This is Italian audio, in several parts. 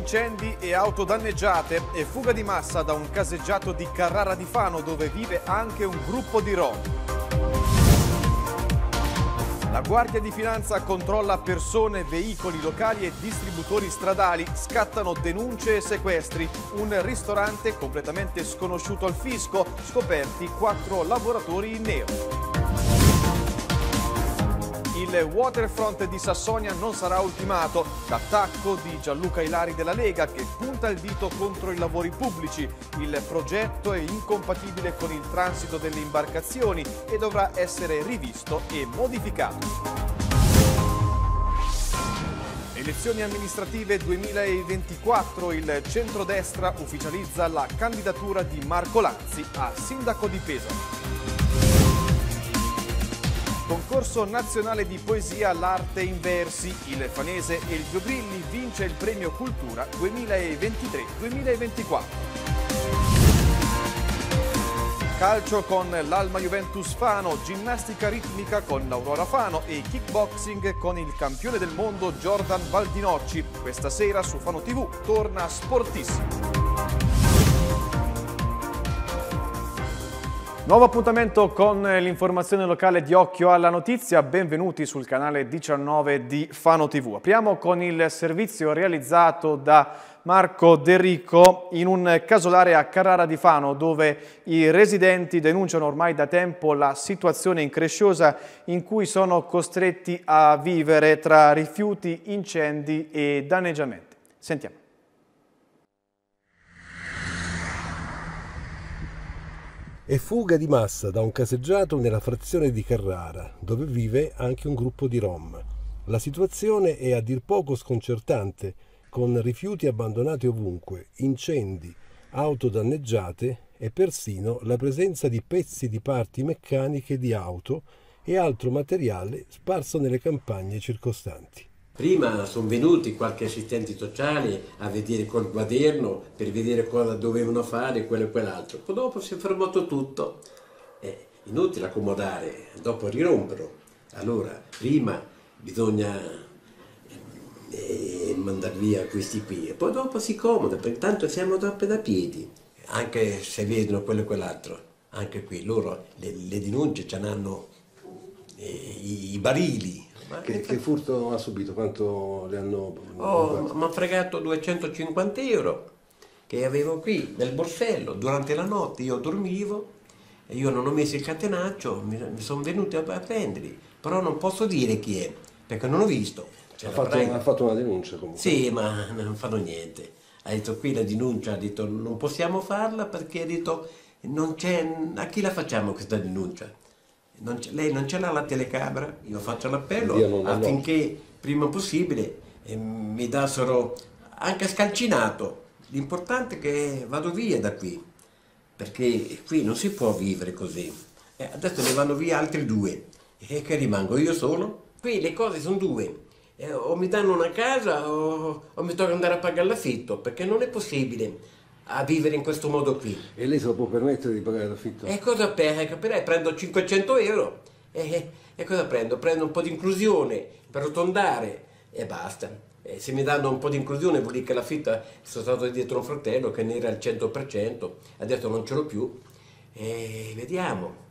incendi e auto danneggiate e fuga di massa da un caseggiato di Carrara di Fano dove vive anche un gruppo di Rom. La Guardia di Finanza controlla persone, veicoli locali e distributori stradali, scattano denunce e sequestri. Un ristorante completamente sconosciuto al fisco, scoperti quattro lavoratori in nero. Il waterfront di Sassonia non sarà ultimato. L'attacco di Gianluca Ilari della Lega che punta il dito contro i lavori pubblici. Il progetto è incompatibile con il transito delle imbarcazioni e dovrà essere rivisto e modificato. Elezioni amministrative 2024, il centrodestra ufficializza la candidatura di Marco Lanzi a sindaco di Pesaro. Concorso nazionale di poesia all'arte in versi. Il fanese Elvio Grilli vince il premio Cultura 2023-2024. Calcio con l'Alma Juventus Fano, ginnastica ritmica con l'Aurora Fano e kickboxing con il campione del mondo Jordan Baldinocci. Questa sera su Fano TV torna Sportissimo. Nuovo appuntamento con l'informazione locale di Occhio alla Notizia, benvenuti sul canale 19 di Fano TV. Apriamo con il servizio realizzato da Marco De Rico in un casolare a Carrara di Fano dove i residenti denunciano ormai da tempo la situazione incresciosa in cui sono costretti a vivere tra rifiuti, incendi e danneggiamenti. Sentiamo. e fuga di massa da un caseggiato nella frazione di Carrara, dove vive anche un gruppo di Rom. La situazione è a dir poco sconcertante, con rifiuti abbandonati ovunque, incendi, auto danneggiate e persino la presenza di pezzi di parti meccaniche di auto e altro materiale sparso nelle campagne circostanti. Prima sono venuti qualche assistente sociale a vedere col quaderno per vedere cosa dovevano fare, quello e quell'altro. Poi dopo si è fermato tutto. È inutile accomodare, dopo rirompero. Allora, prima bisogna eh, mandare via questi qui e poi dopo si comoda, perché tanto siamo da piedi, anche se vedono quello e quell'altro. Anche qui loro le, le denunce ce n'hanno eh, i, i barili che, che, furto ha subito? Quanto le hanno... Oh, mi ha fregato 250 euro che avevo qui nel borsello. Durante la notte io dormivo e io non ho messo il catenaccio, mi, mi sono venuti a, a prenderli. Però non posso dire chi è, perché non ho visto. Ha fatto, ha fatto, una denuncia comunque. Sì, ma non fanno niente. Ha detto qui la denuncia, ha detto non possiamo farla perché ha detto non c'è, a chi la facciamo questa denuncia? non lei non ce l'ha la telecamera, io faccio l'appello affinché prima possibile eh, mi dassero anche scalcinato. L'importante è che vado via da qui, perché qui non si può vivere così. Eh, adesso ne vanno via altri due e che rimango io solo. Qui le cose sono due. Eh, o mi danno una casa o, o mi tocca andare a pagare l'affitto, perché non è possibile a vivere in questo modo qui. E lei se lo può permettere di pagare l'affitto? E cosa per? Ecco, Però prendo 500 euro e, e, cosa prendo? Prendo un po' di inclusione per rotondare e basta. E se mi danno un po' di inclusione vuol dire che l'affitto sono stato dietro un fratello che ne era al 100%, adesso non ce l'ho più e vediamo.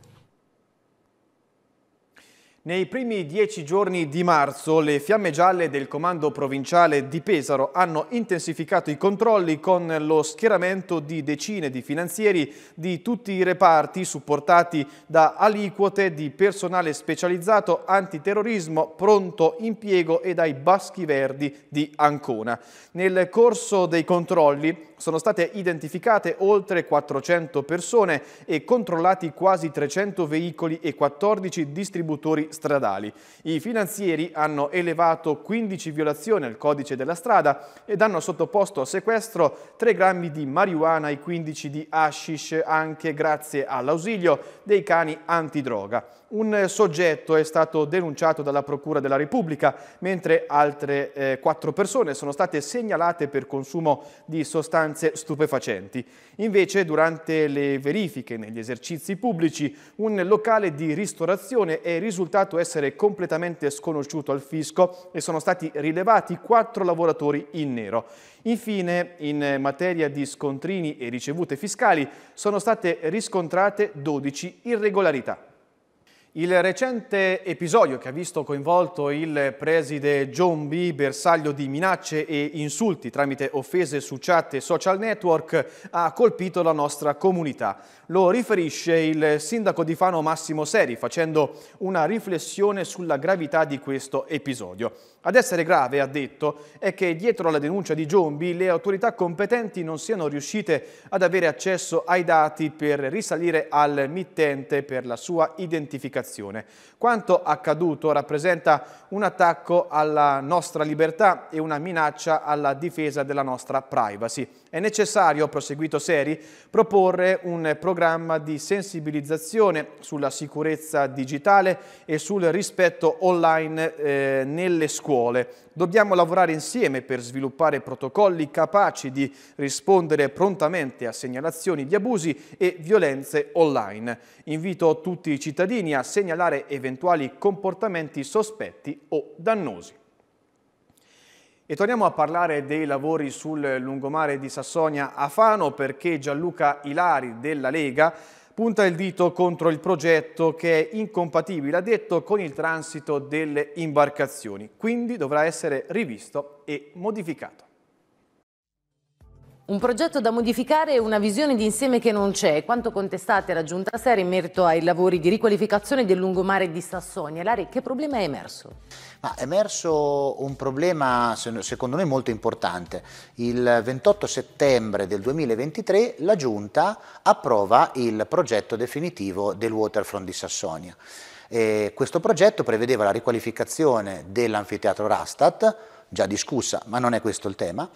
Nei primi dieci giorni di marzo le fiamme gialle del comando provinciale di Pesaro hanno intensificato i controlli con lo schieramento di decine di finanzieri di tutti i reparti supportati da aliquote di personale specializzato antiterrorismo, pronto impiego e dai baschi verdi di Ancona. Nel corso dei controlli sono state identificate oltre 400 persone e controllati quasi 300 veicoli e 14 distributori stradali. I finanzieri hanno elevato 15 violazioni al codice della strada ed hanno sottoposto a sequestro 3 grammi di marijuana e 15 di hashish anche grazie all'ausilio dei cani antidroga un soggetto è stato denunciato dalla Procura della Repubblica, mentre altre eh, quattro persone sono state segnalate per consumo di sostanze stupefacenti. Invece, durante le verifiche negli esercizi pubblici, un locale di ristorazione è risultato essere completamente sconosciuto al fisco e sono stati rilevati quattro lavoratori in nero. Infine, in materia di scontrini e ricevute fiscali, sono state riscontrate 12 irregolarità. Il recente episodio che ha visto coinvolto il preside John bersaglio di minacce e insulti tramite offese su chat e social network, ha colpito la nostra comunità. Lo riferisce il sindaco di Fano Massimo Seri facendo una riflessione sulla gravità di questo episodio. Ad essere grave, ha detto, è che dietro alla denuncia di John le autorità competenti non siano riuscite ad avere accesso ai dati per risalire al mittente per la sua identificazione comunicazione. Quanto accaduto rappresenta un attacco alla nostra libertà e una minaccia alla difesa della nostra privacy. È necessario, proseguito Seri, proporre un programma di sensibilizzazione sulla sicurezza digitale e sul rispetto online eh, nelle scuole dobbiamo lavorare insieme per sviluppare protocolli capaci di rispondere prontamente a segnalazioni di abusi e violenze online. Invito tutti i cittadini a segnalare eventuali comportamenti sospetti o dannosi. E torniamo a parlare dei lavori sul lungomare di Sassonia a Fano perché Gianluca Ilari della Lega punta il dito contro il progetto che è incompatibile, ha detto, con il transito delle imbarcazioni, quindi dovrà essere rivisto e modificato. Un progetto da modificare e una visione di insieme che non c'è. Quanto contestate la giunta sera in merito ai lavori di riqualificazione del lungomare di Sassonia? Lari, che problema è emerso? Ma è emerso un problema secondo me molto importante. Il 28 settembre del 2023 la Giunta approva il progetto definitivo del Waterfront di Sassonia. E questo progetto prevedeva la riqualificazione dell'anfiteatro Rastat, già discussa, ma non è questo il tema,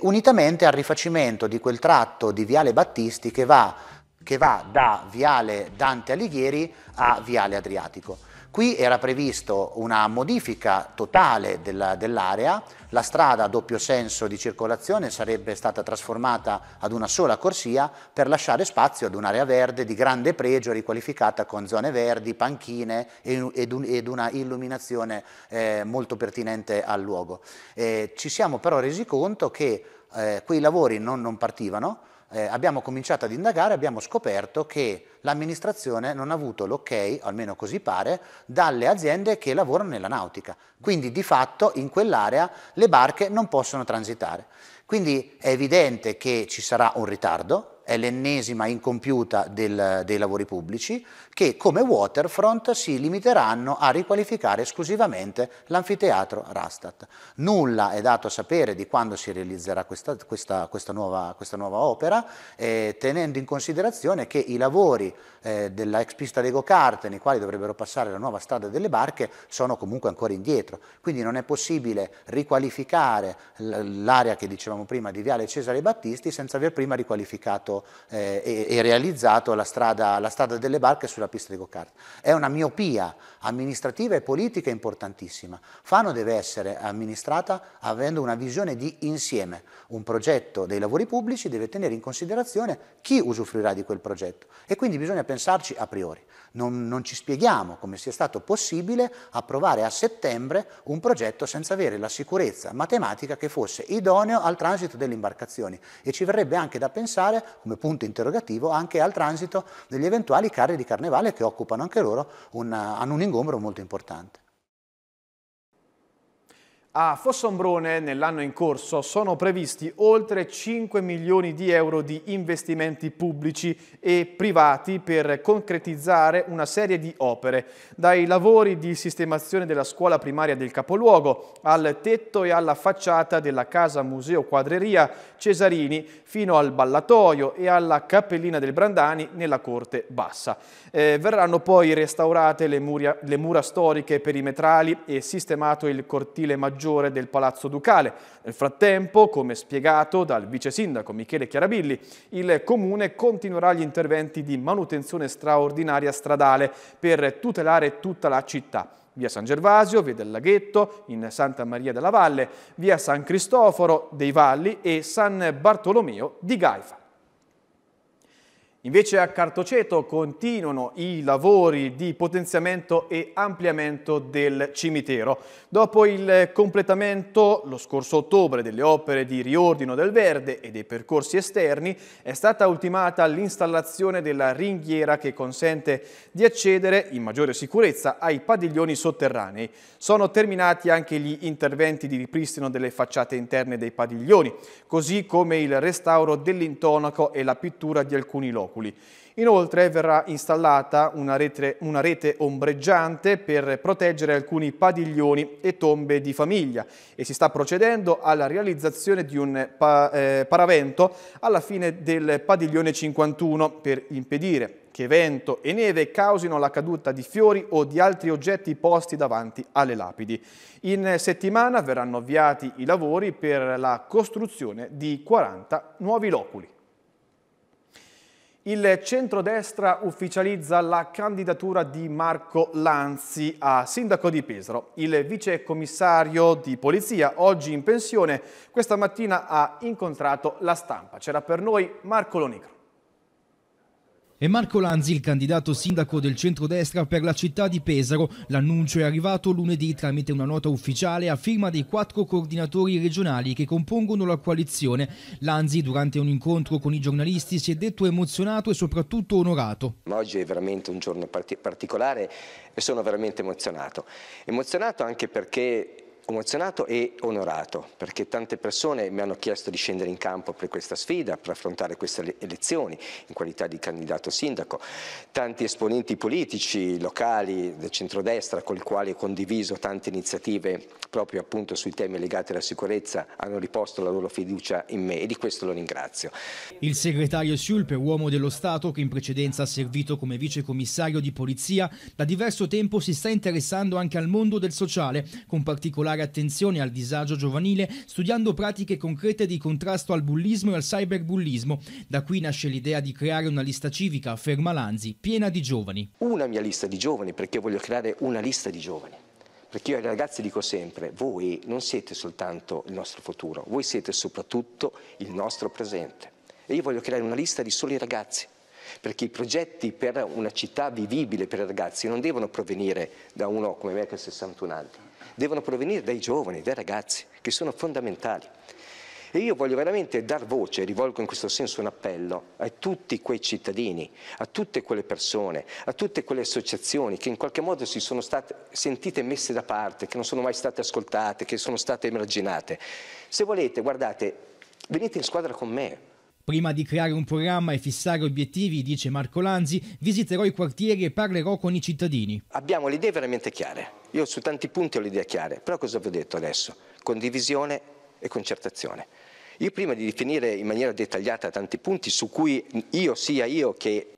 unitamente al rifacimento di quel tratto di Viale Battisti che va, che va da Viale Dante Alighieri a Viale Adriatico. Qui era previsto una modifica totale della, dell'area, la strada a doppio senso di circolazione sarebbe stata trasformata ad una sola corsia per lasciare spazio ad un'area verde di grande pregio riqualificata con zone verdi, panchine ed, un, ed una illuminazione eh, molto pertinente al luogo. Eh, ci siamo però resi conto che eh, quei lavori non, non partivano, eh, abbiamo cominciato ad indagare, abbiamo scoperto che l'amministrazione non ha avuto l'ok, almeno così pare, dalle aziende che lavorano nella nautica. Quindi di fatto in quell'area le barche non possono transitare. Quindi è evidente che ci sarà un ritardo, è l'ennesima incompiuta del, dei lavori pubblici, che come Waterfront si limiteranno a riqualificare esclusivamente l'anfiteatro Rastat. Nulla è dato a sapere di quando si realizzerà questa, questa, questa, nuova, questa nuova, opera, eh, tenendo in considerazione che i lavori eh, della ex pista dei go-kart, nei quali dovrebbero passare la nuova strada delle barche, sono comunque ancora indietro. Quindi non è possibile riqualificare l'area che dicevamo prima di Viale Cesare Battisti senza aver prima riqualificato eh, e, e, realizzato la strada, la strada delle barche sulla pista di go-kart. È una miopia amministrativa e politica è importantissima. Fano deve essere amministrata avendo una visione di insieme. Un progetto dei lavori pubblici deve tenere in considerazione chi usufruirà di quel progetto e quindi bisogna pensarci a priori. Non, non ci spieghiamo come sia stato possibile approvare a settembre un progetto senza avere la sicurezza matematica che fosse idoneo al transito delle imbarcazioni e ci verrebbe anche da pensare, come punto interrogativo, anche al transito degli eventuali carri di carnevale che occupano anche loro, una, hanno un ingresso ingombro molto importante. A Fossombrone nell'anno in corso sono previsti oltre 5 milioni di euro di investimenti pubblici e privati per concretizzare una serie di opere, dai lavori di sistemazione della scuola primaria del capoluogo al tetto e alla facciata della casa museo quadreria Cesarini fino al ballatoio e alla cappellina del Brandani nella corte bassa. Eh, verranno poi restaurate le, muria, le mura storiche perimetrali e sistemato il cortile maggiore maggiore del Palazzo Ducale. Nel frattempo, come spiegato dal vice sindaco Michele Chiarabilli, il comune continuerà gli interventi di manutenzione straordinaria stradale per tutelare tutta la città via San Gervasio, via del Laghetto, in Santa Maria della Valle, via San Cristoforo dei Valli e San Bartolomeo di Gaifa. Invece a Cartoceto continuano i lavori di potenziamento e ampliamento del cimitero. Dopo il completamento lo scorso ottobre delle opere di riordino del verde e dei percorsi esterni è stata ultimata l'installazione della ringhiera che consente di accedere in maggiore sicurezza ai padiglioni sotterranei. Sono terminati anche gli interventi di ripristino delle facciate interne dei padiglioni, così come il restauro dell'intonaco e la pittura di alcuni locali inoculi. Inoltre verrà installata una rete, una rete ombreggiante per proteggere alcuni padiglioni e tombe di famiglia e si sta procedendo alla realizzazione di un pa eh, paravento alla fine del padiglione 51 per impedire che vento e neve causino la caduta di fiori o di altri oggetti posti davanti alle lapidi. In settimana verranno avviati i lavori per la costruzione di 40 nuovi loculi. Il centrodestra ufficializza la candidatura di Marco Lanzi a sindaco di Pesaro. Il vice commissario di polizia, oggi in pensione, questa mattina ha incontrato la stampa. C'era per noi Marco Lonigro. E Marco Lanzi, il candidato sindaco del centrodestra per la città di Pesaro. L'annuncio è arrivato lunedì tramite una nota ufficiale a firma dei quattro coordinatori regionali che compongono la coalizione. Lanzi, durante un incontro con i giornalisti, si è detto emozionato e soprattutto onorato. Oggi è veramente un giorno particolare e sono veramente emozionato. Emozionato anche perché emozionato e onorato perché tante persone mi hanno chiesto di scendere in campo per questa sfida, per affrontare queste elezioni in qualità di candidato sindaco. Tanti esponenti politici locali del centrodestra con i quali ho condiviso tante iniziative proprio appunto sui temi legati alla sicurezza hanno riposto la loro fiducia in me e di questo lo ringrazio. Il segretario Sciulpe, uomo dello Stato che in precedenza ha servito come vicecommissario di polizia, da diverso tempo si sta interessando anche al mondo del sociale con particolare particolare attenzione al disagio giovanile studiando pratiche concrete di contrasto al bullismo e al cyberbullismo. Da qui nasce l'idea di creare una lista civica, afferma Lanzi, piena di giovani. Una mia lista di giovani perché voglio creare una lista di giovani. Perché io ai ragazzi dico sempre, voi non siete soltanto il nostro futuro, voi siete soprattutto il nostro presente. E io voglio creare una lista di soli ragazzi, perché i progetti per una città vivibile per i ragazzi non devono provenire da uno come me che ha 61 anni, devono provenire dai giovani, dai ragazzi, che sono fondamentali. E io voglio veramente dar voce, rivolgo in questo senso un appello a tutti quei cittadini, a tutte quelle persone, a tutte quelle associazioni che in qualche modo si sono state sentite messe da parte, che non sono mai state ascoltate, che sono state emarginate. Se volete, guardate, venite in squadra con me, Prima di creare un programma e fissare obiettivi, dice Marco Lanzi, visiterò i quartieri e parlerò con i cittadini. Abbiamo le idee veramente chiare. Io su tanti punti ho le idee chiare, però cosa vi ho detto adesso? Condivisione e concertazione. Io prima di definire in maniera dettagliata tanti punti su cui io, sia io che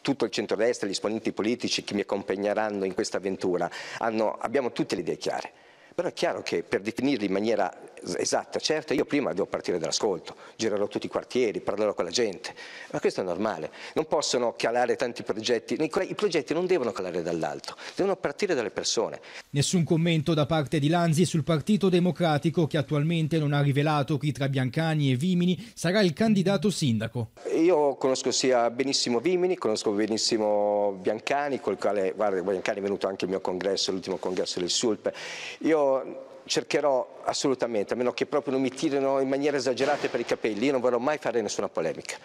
tutto il centrodestra, gli esponenti politici che mi accompagneranno in questa avventura, hanno, abbiamo tutte le idee chiare. Però è chiaro che per definirli in maniera esatta, certo, io prima devo partire dall'ascolto, girerò tutti i quartieri, parlerò con la gente, ma questo è normale, non possono calare tanti progetti, i progetti non devono calare dall'alto, devono partire dalle persone. Nessun commento da parte di Lanzi sul Partito Democratico che attualmente non ha rivelato chi tra Biancani e Vimini sarà il candidato sindaco. Io conosco sia benissimo Vimini, conosco benissimo Biancani, col quale, guarda, Biancani è venuto anche al mio congresso, l'ultimo congresso del Sulpe. Io cercherò assolutamente, a meno che proprio non mi tirino in maniera esagerata per i capelli, io non vorrò mai fare nessuna polemica.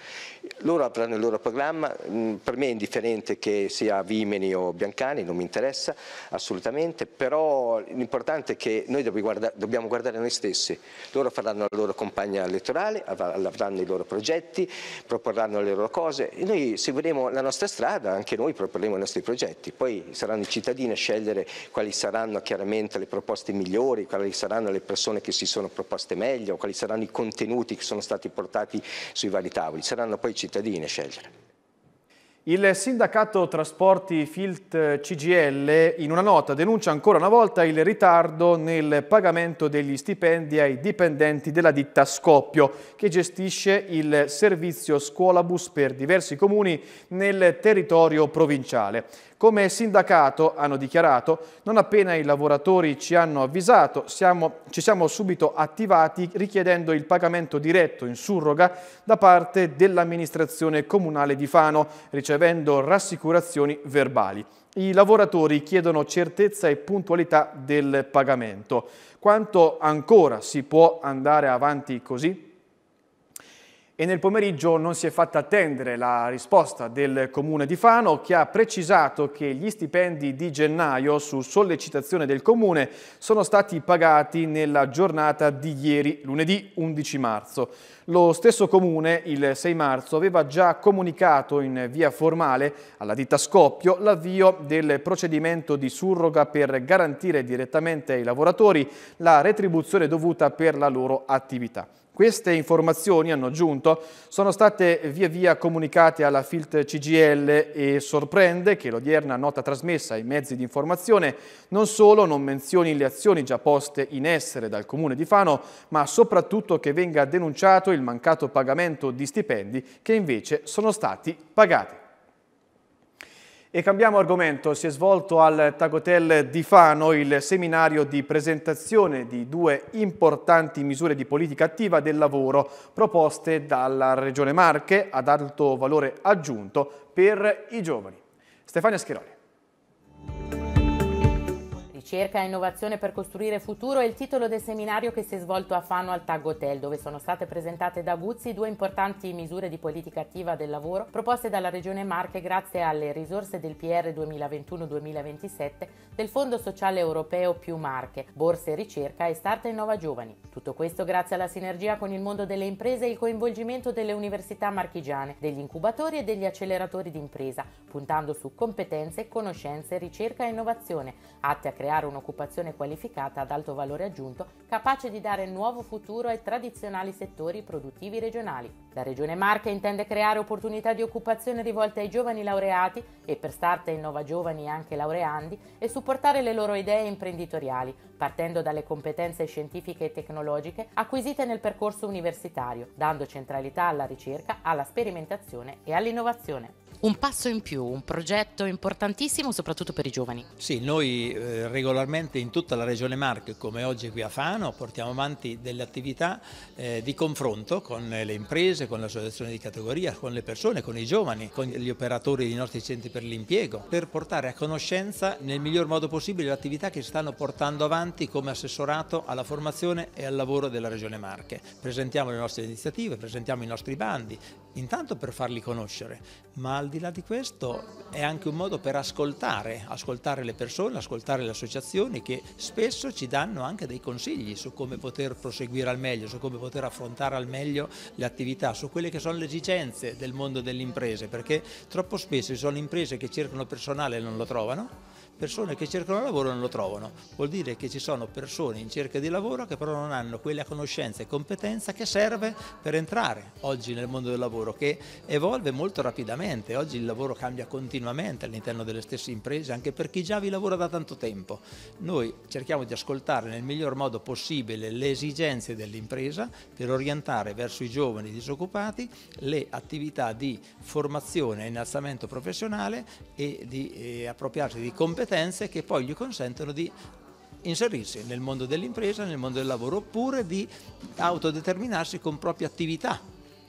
Loro avranno il loro programma, mm, per me è indifferente che sia Vimeni o Biancani, non mi interessa assolutamente, però l'importante è che noi dobbiamo guardare noi stessi. Loro faranno la loro compagna elettorale, avranno i loro progetti, proporranno le loro cose e noi seguiremo la nostra strada, anche noi proporremo i nostri progetti. Poi saranno i cittadini a scegliere quali saranno chiaramente le proposte migliori, quali saranno le persone che si sono proposte meglio, quali saranno i contenuti che sono stati portati sui vari tavoli. Saranno poi i cittadini a scegliere. Il sindacato trasporti Filt CGL in una nota denuncia ancora una volta il ritardo nel pagamento degli stipendi ai dipendenti della ditta Scoppio che gestisce il servizio scuolabus per diversi comuni nel territorio provinciale. Come sindacato hanno dichiarato, non appena i lavoratori ci hanno avvisato, siamo, ci siamo subito attivati richiedendo il pagamento diretto in surroga da parte dell'amministrazione comunale di Fano, ricevendo rassicurazioni verbali. I lavoratori chiedono certezza e puntualità del pagamento. Quanto ancora si può andare avanti così? e nel pomeriggio non si è fatta attendere la risposta del Comune di Fano che ha precisato che gli stipendi di gennaio su sollecitazione del Comune sono stati pagati nella giornata di ieri, lunedì 11 marzo. Lo stesso Comune il 6 marzo aveva già comunicato in via formale alla ditta Scoppio l'avvio del procedimento di surroga per garantire direttamente ai lavoratori la retribuzione dovuta per la loro attività. Queste informazioni, hanno aggiunto, sono state via via comunicate alla Filt CGL e sorprende che l'odierna nota trasmessa ai mezzi di informazione non solo non menzioni le azioni già poste in essere dal Comune di Fano, ma soprattutto che venga denunciato il mancato pagamento di stipendi che invece sono stati pagati. E cambiamo argomento, si è svolto al Tacotel di Fano il seminario di presentazione di due importanti misure di politica attiva del lavoro proposte dalla Regione Marche ad alto valore aggiunto per i giovani. Stefania Scheroli ricerca e innovazione per costruire futuro è il titolo del seminario che si è svolto a Fano al Tag Hotel, dove sono state presentate da Guzzi due importanti misure di politica attiva del lavoro proposte dalla Regione Marche grazie alle risorse del PR 2021-2027 del Fondo Sociale Europeo più Marche, borse ricerca e Start Innova Giovani. Tutto questo grazie alla sinergia con il mondo delle imprese e il coinvolgimento delle università marchigiane, degli incubatori e degli acceleratori d'impresa, puntando su competenze, conoscenze, ricerca e innovazione, atte a creare creare un'occupazione qualificata ad alto valore aggiunto capace di dare nuovo futuro ai tradizionali settori produttivi regionali. La Regione Marche intende creare opportunità di occupazione rivolte ai giovani laureati e per Start e Innova Giovani anche laureandi e supportare le loro idee imprenditoriali, partendo dalle competenze scientifiche e tecnologiche acquisite nel percorso universitario, dando centralità alla ricerca, alla sperimentazione e all'innovazione un passo in più, un progetto importantissimo soprattutto per i giovani. Sì, noi eh, regolarmente in tutta la regione Marche, come oggi qui a Fano, portiamo avanti delle attività eh, di confronto con le imprese, con l'associazione di categoria, con le persone, con i giovani, con gli operatori dei nostri centri per l'impiego, per portare a conoscenza nel miglior modo possibile le attività che stanno portando avanti come assessorato alla formazione e al lavoro della regione Marche. Presentiamo le nostre iniziative, presentiamo i nostri bandi, intanto per farli conoscere, ma al di là di questo è anche un modo per ascoltare, ascoltare le persone, ascoltare le associazioni che spesso ci danno anche dei consigli su come poter proseguire al meglio, su come poter affrontare al meglio le attività, su quelle che sono le esigenze del mondo delle imprese, perché troppo spesso ci sono imprese che cercano personale e non lo trovano persone che cercano lavoro non lo trovano. Vuol dire che ci sono persone in cerca di lavoro che però non hanno quella conoscenza e competenza che serve per entrare oggi nel mondo del lavoro che evolve molto rapidamente. Oggi il lavoro cambia continuamente all'interno delle stesse imprese anche per chi già vi lavora da tanto tempo. Noi cerchiamo di ascoltare nel miglior modo possibile le esigenze dell'impresa per orientare verso i giovani disoccupati le attività di formazione e innalzamento professionale e di eh, appropriarsi di competenze competenze che poi gli consentono di inserirsi nel mondo dell'impresa, nel mondo del lavoro oppure di autodeterminarsi con propria attività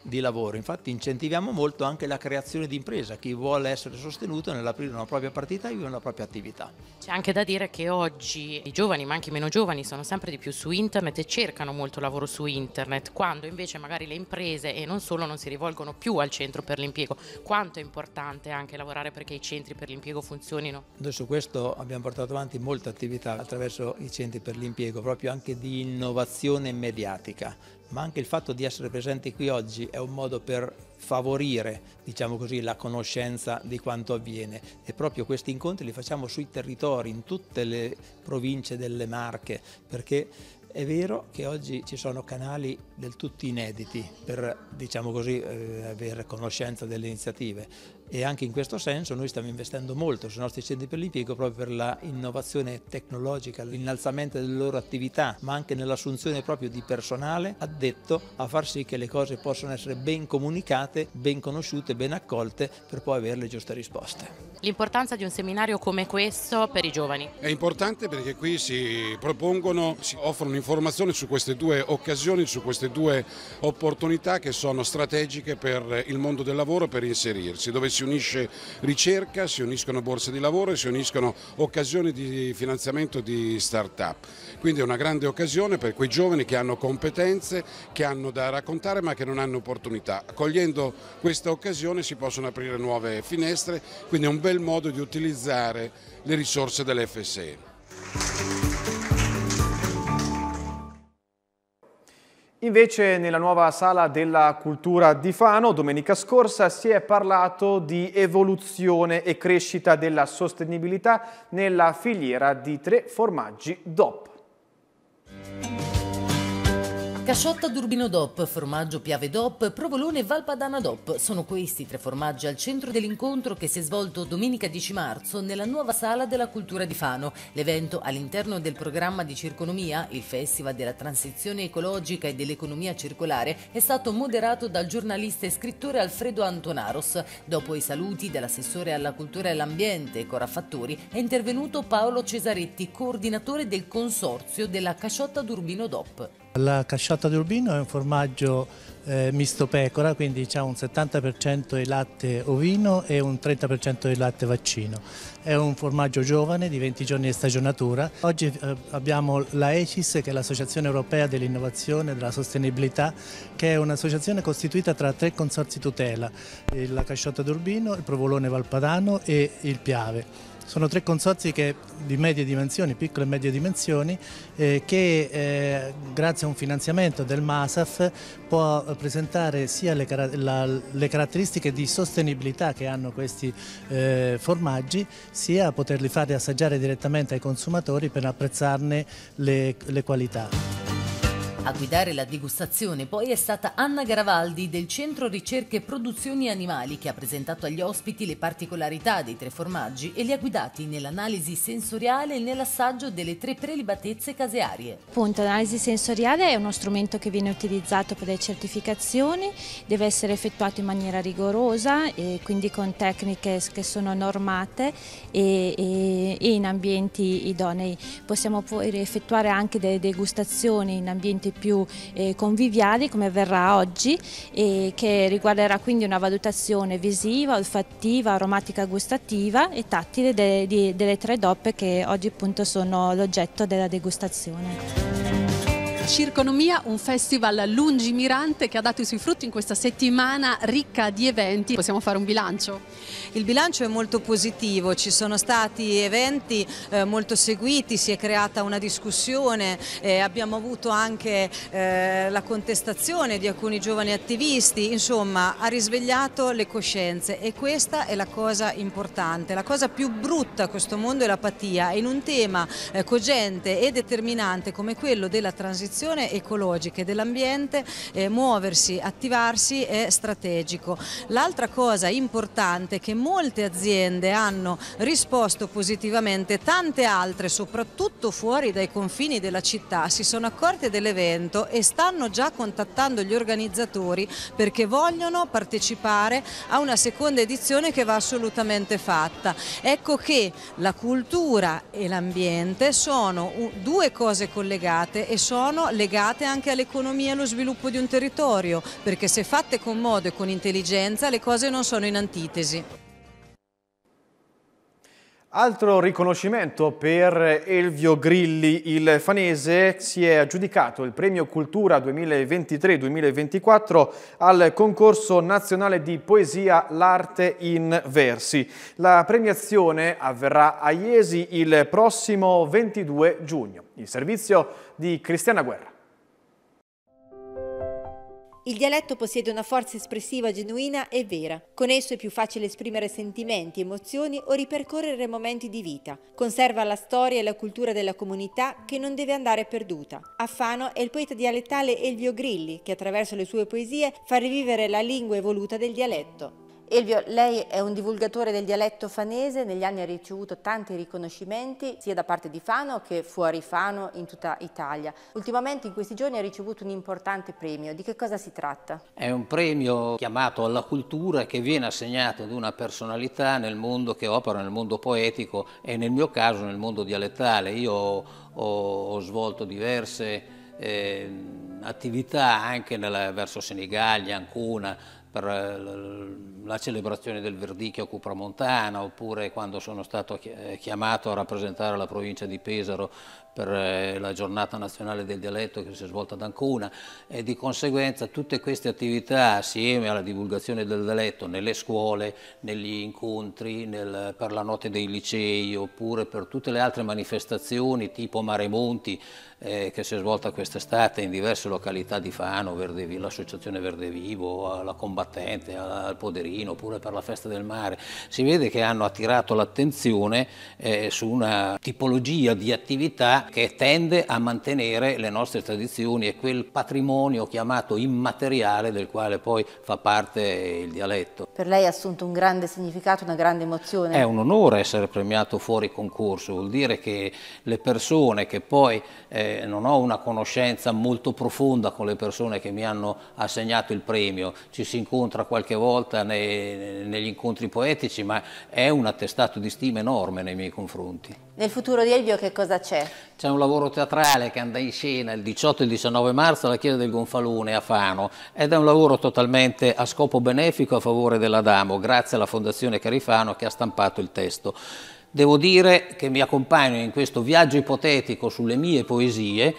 di lavoro. Infatti incentiviamo molto anche la creazione di impresa, chi vuole essere sostenuto nell'aprire una propria partita e una propria attività. C'è anche da dire che oggi i giovani, ma anche i meno giovani, sono sempre di più su internet e cercano molto lavoro su internet, quando invece magari le imprese e non solo non si rivolgono più al centro per l'impiego. Quanto è importante anche lavorare perché i centri per l'impiego funzionino? Noi su questo abbiamo portato avanti molte attività attraverso i centri per l'impiego, proprio anche di innovazione mediatica ma anche il fatto di essere presenti qui oggi è un modo per favorire diciamo così, la conoscenza di quanto avviene e proprio questi incontri li facciamo sui territori, in tutte le province delle Marche, perché è vero che oggi ci sono canali del tutto inediti per diciamo così, eh, avere conoscenza delle iniziative, e anche in questo senso noi stiamo investendo molto sui nostri centri per l'impiego proprio per l'innovazione tecnologica, l'innalzamento delle loro attività, ma anche nell'assunzione proprio di personale addetto a far sì che le cose possano essere ben comunicate, ben conosciute, ben accolte per poi avere le giuste risposte. L'importanza di un seminario come questo per i giovani? È importante perché qui si propongono, si offrono informazioni su queste due occasioni, su queste due opportunità che sono strategiche per il mondo del lavoro per inserirsi, dove si unisce ricerca, si uniscono borse di lavoro e si uniscono occasioni di finanziamento di start-up. Quindi è una grande occasione per quei giovani che hanno competenze, che hanno da raccontare ma che non hanno opportunità. Cogliendo questa occasione si possono aprire nuove finestre, quindi è un bel modo di utilizzare le risorse dell'FSE. Invece nella nuova sala della cultura di Fano, domenica scorsa, si è parlato di evoluzione e crescita della sostenibilità nella filiera di tre formaggi DOP. Casciotta d'Urbino DOP, formaggio Piave DOP, provolone Valpadana DOP sono questi tre formaggi al centro dell'incontro che si è svolto domenica 10 marzo nella nuova sala della cultura di Fano. L'evento all'interno del programma di Circonomia, il Festival della Transizione Ecologica e dell'Economia Circolare, è stato moderato dal giornalista e scrittore Alfredo Antonaros. Dopo i saluti dell'assessore alla cultura e all'ambiente Cora Fattori è intervenuto Paolo Cesaretti, coordinatore del consorzio della Casciotta d'Urbino DOP. La casciotta di Urbino è un formaggio eh, misto pecora, quindi ha un 70% di latte ovino e un 30% di latte vaccino. È un formaggio giovane di 20 giorni di stagionatura. Oggi eh, abbiamo la ECIS, che è l'Associazione Europea dell'Innovazione e della Sostenibilità, che è un'associazione costituita tra tre consorzi tutela, la casciotta d'Urbino, il provolone valpadano e il Piave. Sono tre consorzi che, di medie dimensioni, piccole e medie dimensioni, eh, che eh, grazie a un finanziamento del MASAF può presentare sia le, la, le caratteristiche di sostenibilità che hanno questi eh, formaggi, sia poterli fare assaggiare direttamente ai consumatori per apprezzarne le, le qualità. A guidare la degustazione poi è stata Anna Garavaldi del Centro Ricerche e Produzioni Animali che ha presentato agli ospiti le particolarità dei tre formaggi e li ha guidati nell'analisi sensoriale e nell'assaggio delle tre prelibatezze casearie. Appunto, l'analisi sensoriale è uno strumento che viene utilizzato per le certificazioni, deve essere effettuato in maniera rigorosa e quindi con tecniche che sono normate e, e, e in ambienti idonei. Possiamo poi effettuare anche delle degustazioni in ambienti più eh, conviviali come avverrà oggi e che riguarderà quindi una valutazione visiva, olfattiva, aromatica gustativa e tattile de, de, delle tre doppe che oggi appunto sono l'oggetto della degustazione. Circonomia, un festival lungimirante che ha dato i suoi frutti in questa settimana ricca di eventi. Possiamo fare un bilancio? Il bilancio è molto positivo, ci sono stati eventi eh, molto seguiti, si è creata una discussione, eh, abbiamo avuto anche eh, la contestazione di alcuni giovani attivisti, insomma ha risvegliato le coscienze e questa è la cosa importante, la cosa più brutta a questo mondo è l'apatia, in un tema eh, cogente e determinante come quello della transizione transizione ecologica e dell'ambiente eh, muoversi, attivarsi è strategico. L'altra cosa importante è che molte aziende hanno risposto positivamente, tante altre soprattutto fuori dai confini della città si sono accorte dell'evento e stanno già contattando gli organizzatori perché vogliono partecipare a una seconda edizione che va assolutamente fatta. Ecco che la cultura e l'ambiente sono due cose collegate e sono sono legate anche all'economia e allo sviluppo di un territorio, perché se fatte con modo e con intelligenza le cose non sono in antitesi. Altro riconoscimento per Elvio Grilli, il fanese, si è aggiudicato il premio Cultura 2023-2024 al concorso nazionale di poesia L'arte in versi. La premiazione avverrà a Iesi il prossimo 22 giugno. Il servizio di Cristiana Guerra. Il dialetto possiede una forza espressiva genuina e vera. Con esso è più facile esprimere sentimenti, emozioni o ripercorrere momenti di vita. Conserva la storia e la cultura della comunità che non deve andare perduta. A Fano è il poeta dialettale Elvio Grilli che attraverso le sue poesie fa rivivere la lingua evoluta del dialetto. Elvio, lei è un divulgatore del dialetto fanese, negli anni ha ricevuto tanti riconoscimenti sia da parte di Fano che fuori Fano in tutta Italia. Ultimamente in questi giorni ha ricevuto un importante premio, di che cosa si tratta? È un premio chiamato alla cultura che viene assegnato ad una personalità nel mondo che opera, nel mondo poetico e nel mio caso nel mondo dialettale. Io ho, ho svolto diverse... Eh, attività anche nella, verso Senigallia, Ancona, per la celebrazione del Verdicchio a Cupramontana oppure quando sono stato eh, chiamato a rappresentare la provincia di Pesaro per eh, la giornata nazionale del dialetto che si è svolta ad Ancona e di conseguenza tutte queste attività assieme alla divulgazione del dialetto nelle scuole, negli incontri, nel, per la notte dei licei oppure per tutte le altre manifestazioni tipo Maremonti eh, che si è svolta quest'estate in diverse località di Fano, l'associazione Verde Vivo, la Combattente, al Poderino, oppure per la Festa del Mare, si vede che hanno attirato l'attenzione eh, su una tipologia di attività che tende a mantenere le nostre tradizioni e quel patrimonio chiamato immateriale del quale poi fa parte il dialetto. Per lei ha assunto un grande significato, una grande emozione? È un onore essere premiato fuori concorso, vuol dire che le persone che poi eh, non ho una conoscenza molto profonda con le persone che mi hanno assegnato il premio, ci si incontra qualche volta nei, negli incontri poetici, ma è un attestato di stima enorme nei miei confronti. Nel futuro di Elvio che cosa c'è? C'è un lavoro teatrale che andrà in scena il 18 e il 19 marzo alla Chiesa del Gonfalone a Fano ed è un lavoro totalmente a scopo benefico a favore della Damo, grazie alla Fondazione Carifano che ha stampato il testo. Devo dire che mi accompagno in questo viaggio ipotetico sulle mie poesie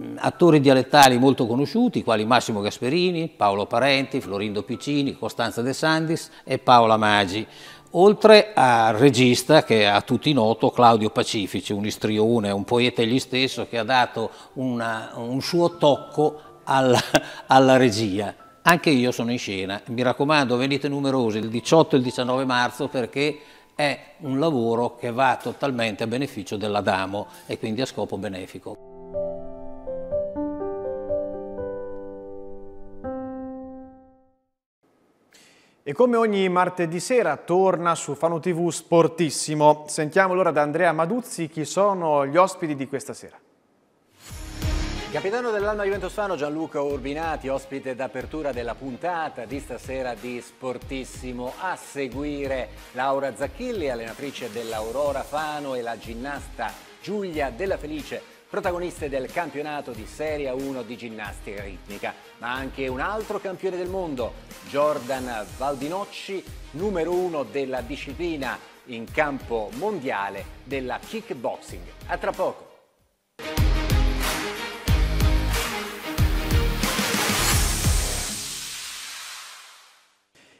mm, attori dialettali molto conosciuti, quali Massimo Gasperini, Paolo Parenti, Florindo Piccini, Costanza De Sandis e Paola Magi, oltre al regista che è a tutti noto Claudio Pacifici, un istrione, un poeta egli stesso che ha dato una, un suo tocco alla, alla regia. Anche io sono in scena, mi raccomando venite numerosi il 18 e il 19 marzo perché è un lavoro che va totalmente a beneficio dell'Adamo e quindi a scopo benefico. E come ogni martedì sera torna su Fano TV Sportissimo. Sentiamo allora da Andrea Maduzzi chi sono gli ospiti di questa sera. Capitano dell'Alma Juventus Fano Gianluca Urbinati, ospite d'apertura della puntata di stasera di Sportissimo. A seguire Laura Zacchilli, allenatrice dell'Aurora Fano e la ginnasta Giulia Della Felice, protagoniste del campionato di Serie 1 di ginnastica ritmica, ma anche un altro campione del mondo, Jordan Valdinocci, numero uno della disciplina in campo mondiale della kickboxing. A tra poco.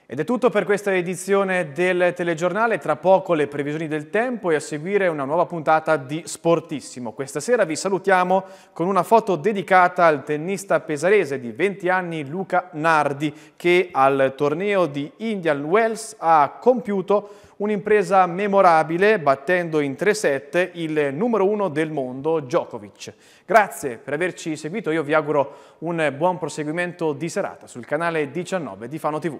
Ed è tutto per questa edizione del telegiornale, tra poco le previsioni del tempo e a seguire una nuova puntata di Sportissimo. Questa sera vi salutiamo con una foto dedicata al tennista pesarese di 20 anni Luca Nardi che al torneo di Indian Wells ha compiuto un'impresa memorabile battendo in 3-7 il numero uno del mondo Djokovic. Grazie per averci seguito, io vi auguro un buon proseguimento di serata sul canale 19 di Fano TV.